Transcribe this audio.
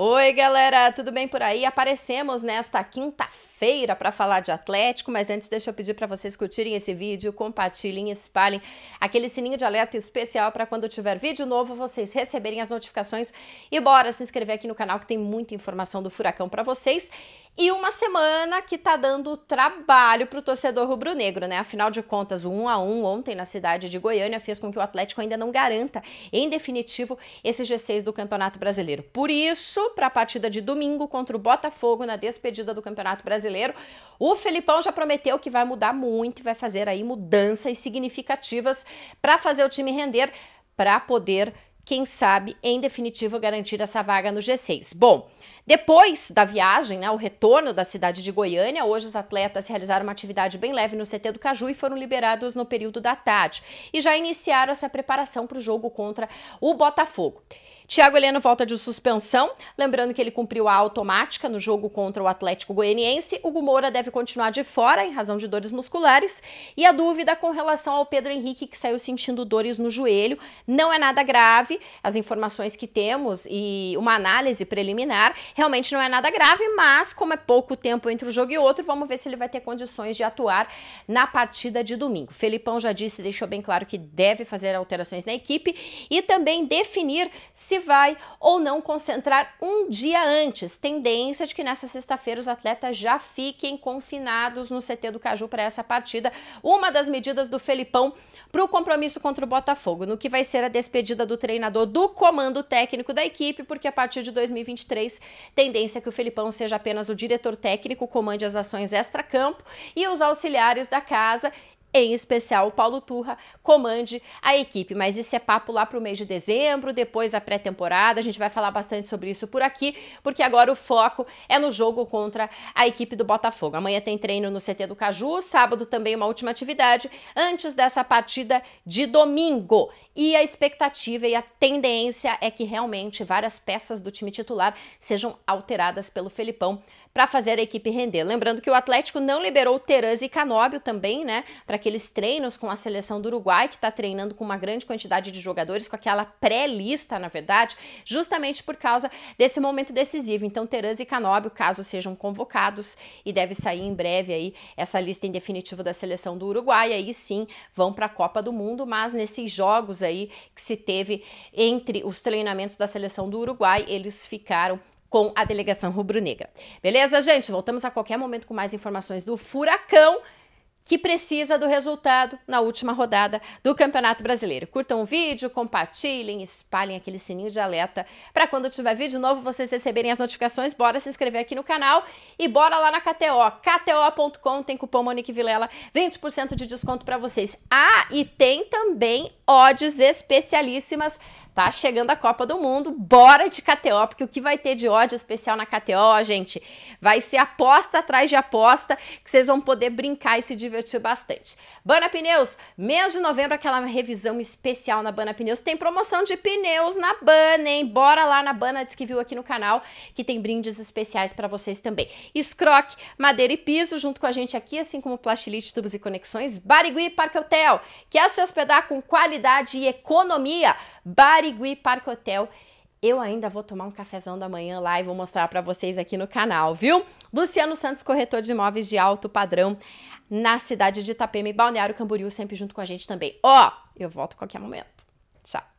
Oi, galera, tudo bem por aí? Aparecemos nesta quinta-feira para falar de Atlético, mas antes deixa eu pedir para vocês curtirem esse vídeo, compartilhem, espalhem aquele sininho de alerta especial para quando tiver vídeo novo vocês receberem as notificações e bora se inscrever aqui no canal que tem muita informação do Furacão para vocês. E uma semana que tá dando trabalho para o torcedor rubro-negro, né? Afinal de contas, o 1 a 1 ontem na cidade de Goiânia fez com que o Atlético ainda não garanta, em definitivo, esse G6 do Campeonato Brasileiro. Por isso, para a partida de domingo contra o Botafogo na despedida do Campeonato Brasileiro. O Felipão já prometeu que vai mudar muito e vai fazer aí mudanças significativas para fazer o time render, para poder, quem sabe, em definitivo, garantir essa vaga no G6. Bom. Depois da viagem, né, o retorno da cidade de Goiânia, hoje os atletas realizaram uma atividade bem leve no CT do Caju e foram liberados no período da tarde. E já iniciaram essa preparação para o jogo contra o Botafogo. Tiago Heleno volta de suspensão, lembrando que ele cumpriu a automática no jogo contra o Atlético Goianiense. O Gumoura deve continuar de fora em razão de dores musculares e a dúvida com relação ao Pedro Henrique que saiu sentindo dores no joelho. Não é nada grave, as informações que temos e uma análise preliminar Realmente não é nada grave, mas como é pouco tempo entre um jogo e outro, vamos ver se ele vai ter condições de atuar na partida de domingo. Felipão já disse, deixou bem claro que deve fazer alterações na equipe e também definir se vai ou não concentrar um dia antes. Tendência de que nessa sexta-feira os atletas já fiquem confinados no CT do Caju para essa partida. Uma das medidas do Felipão para o compromisso contra o Botafogo, no que vai ser a despedida do treinador do comando técnico da equipe, porque a partir de 2023 Tendência é que o Felipão seja apenas o diretor técnico, comande as ações extra-campo e os auxiliares da casa em especial o Paulo Turra, comande a equipe. Mas isso é papo lá para o mês de dezembro, depois a pré-temporada. A gente vai falar bastante sobre isso por aqui, porque agora o foco é no jogo contra a equipe do Botafogo. Amanhã tem treino no CT do Caju, sábado também uma última atividade antes dessa partida de domingo. E a expectativa e a tendência é que realmente várias peças do time titular sejam alteradas pelo Felipão para fazer a equipe render. Lembrando que o Atlético não liberou Terãs e Canóbio também, né? Para que aqueles treinos com a seleção do Uruguai, que está treinando com uma grande quantidade de jogadores, com aquela pré-lista, na verdade, justamente por causa desse momento decisivo. Então, Terãs e Canóbio, caso sejam convocados, e deve sair em breve aí essa lista em definitivo da seleção do Uruguai, aí sim vão para a Copa do Mundo, mas nesses jogos aí que se teve entre os treinamentos da seleção do Uruguai, eles ficaram com a delegação rubro-negra. Beleza, gente? Voltamos a qualquer momento com mais informações do Furacão que precisa do resultado na última rodada do Campeonato Brasileiro. Curtam o vídeo, compartilhem, espalhem aquele sininho de alerta para quando tiver vídeo novo vocês receberem as notificações. Bora se inscrever aqui no canal e bora lá na KTO. KTO.com tem cupom Monique Vilela, 20% de desconto para vocês. Ah, e tem também odds especialíssimas. Tá chegando a Copa do Mundo, bora de KTO, porque o que vai ter de ódio especial na KTO, gente, vai ser aposta atrás de aposta, que vocês vão poder brincar e se divertir bastante. Bana Pneus, mês de novembro, aquela revisão especial na Bana Pneus. Tem promoção de pneus na Bana, hein? Bora lá na Bana, diz que viu aqui no canal, que tem brindes especiais para vocês também. Scroc, madeira e piso, junto com a gente aqui, assim como plastilite, tubos e conexões. Barigui Parque Hotel, quer se hospedar com qualidade qualidade e economia. Barigui Parque Hotel. Eu ainda vou tomar um cafezão da manhã lá e vou mostrar para vocês aqui no canal, viu? Luciano Santos, corretor de imóveis de alto padrão na cidade de Itapema e Balneário Camboriú, sempre junto com a gente também. Ó, oh, eu volto a qualquer momento. Tchau.